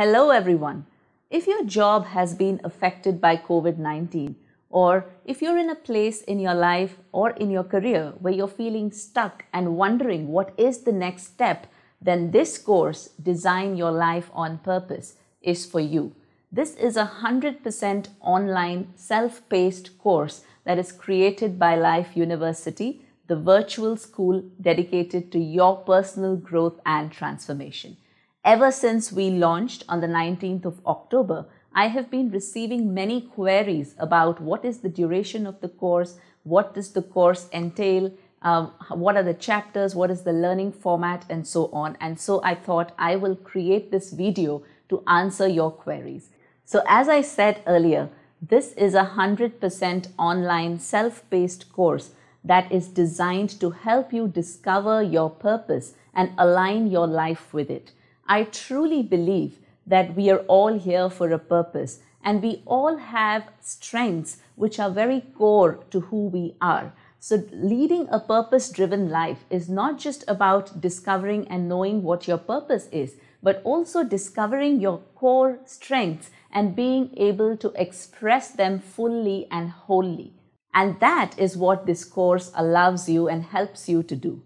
Hello, everyone. If your job has been affected by COVID 19, or if you're in a place in your life or in your career where you're feeling stuck and wondering what is the next step, then this course, Design Your Life on Purpose, is for you. This is a 100% online self paced course that is created by Life University, the virtual school dedicated to your personal growth and transformation. Ever since we launched on the 19th of October, I have been receiving many queries about what is the duration of the course, what does the course entail, um, what are the chapters, what is the learning format, and so on. And so I thought I will create this video to answer your queries. So as I said earlier, this is a 100% online self-paced course that is designed to help you discover your purpose and align your life with it. I truly believe that we are all here for a purpose and we all have strengths which are very core to who we are. So, leading a purpose driven life is not just about discovering and knowing what your purpose is, but also discovering your core strengths and being able to express them fully and wholly. And that is what this course allows you and helps you to do.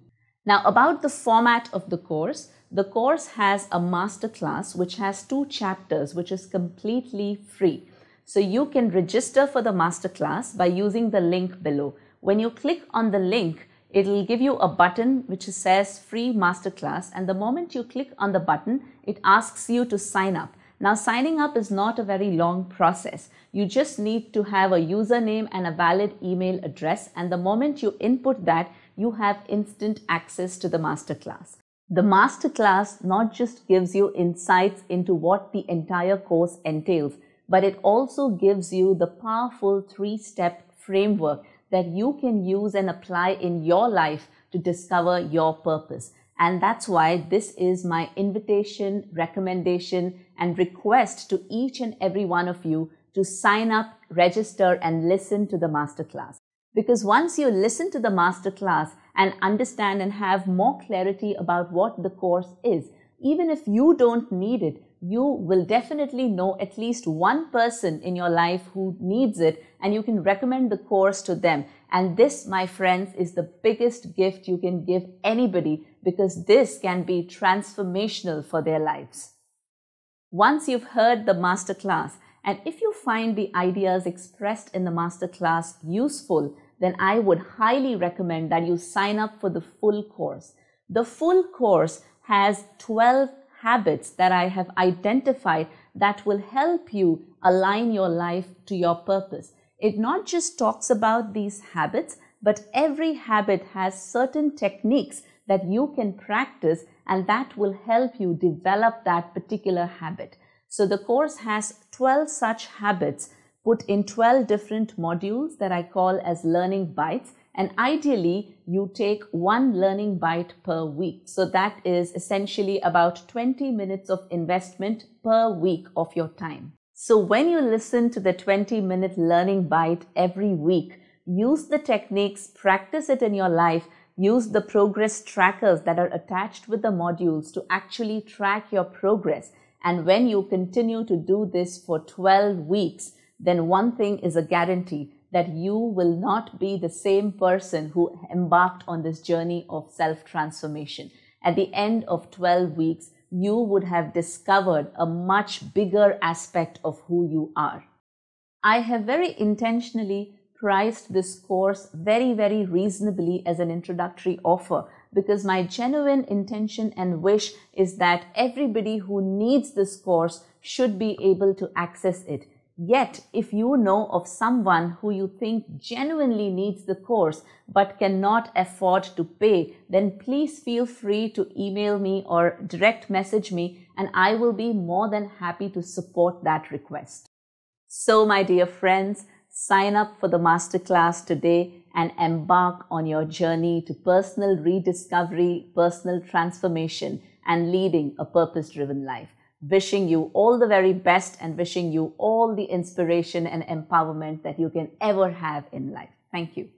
Now about the format of the course, the course has a masterclass which has two chapters which is completely free. So you can register for the masterclass by using the link below. When you click on the link, it will give you a button which says free masterclass and the moment you click on the button, it asks you to sign up. Now signing up is not a very long process. You just need to have a username and a valid email address and the moment you input that, you have instant access to the masterclass. The masterclass not just gives you insights into what the entire course entails, but it also gives you the powerful three step framework that you can use and apply in your life to discover your purpose. And that's why this is my invitation, recommendation, and request to each and every one of you to sign up, register, and listen to the masterclass. Because once you listen to the masterclass and understand and have more clarity about what the course is, even if you don't need it, you will definitely know at least one person in your life who needs it and you can recommend the course to them. And this, my friends, is the biggest gift you can give anybody because this can be transformational for their lives. Once you've heard the masterclass and if you find the ideas expressed in the masterclass useful, then I would highly recommend that you sign up for the full course. The full course has 12 habits that I have identified that will help you align your life to your purpose. It not just talks about these habits, but every habit has certain techniques that you can practice and that will help you develop that particular habit. So the course has 12 such habits put in 12 different modules that I call as learning bites. And ideally, you take one learning bite per week. So that is essentially about 20 minutes of investment per week of your time. So when you listen to the 20 minute learning bite every week, use the techniques, practice it in your life, use the progress trackers that are attached with the modules to actually track your progress and when you continue to do this for 12 weeks, then one thing is a guarantee that you will not be the same person who embarked on this journey of self transformation. At the end of 12 weeks, you would have discovered a much bigger aspect of who you are. I have very intentionally priced this course very, very reasonably as an introductory offer because my genuine intention and wish is that everybody who needs this course should be able to access it. Yet, if you know of someone who you think genuinely needs the course but cannot afford to pay, then please feel free to email me or direct message me, and I will be more than happy to support that request. So, my dear friends, sign up for the masterclass today and embark on your journey to personal rediscovery, personal transformation, and leading a purpose driven life. Wishing you all the very best and wishing you all the inspiration and empowerment that you can ever have in life. Thank you.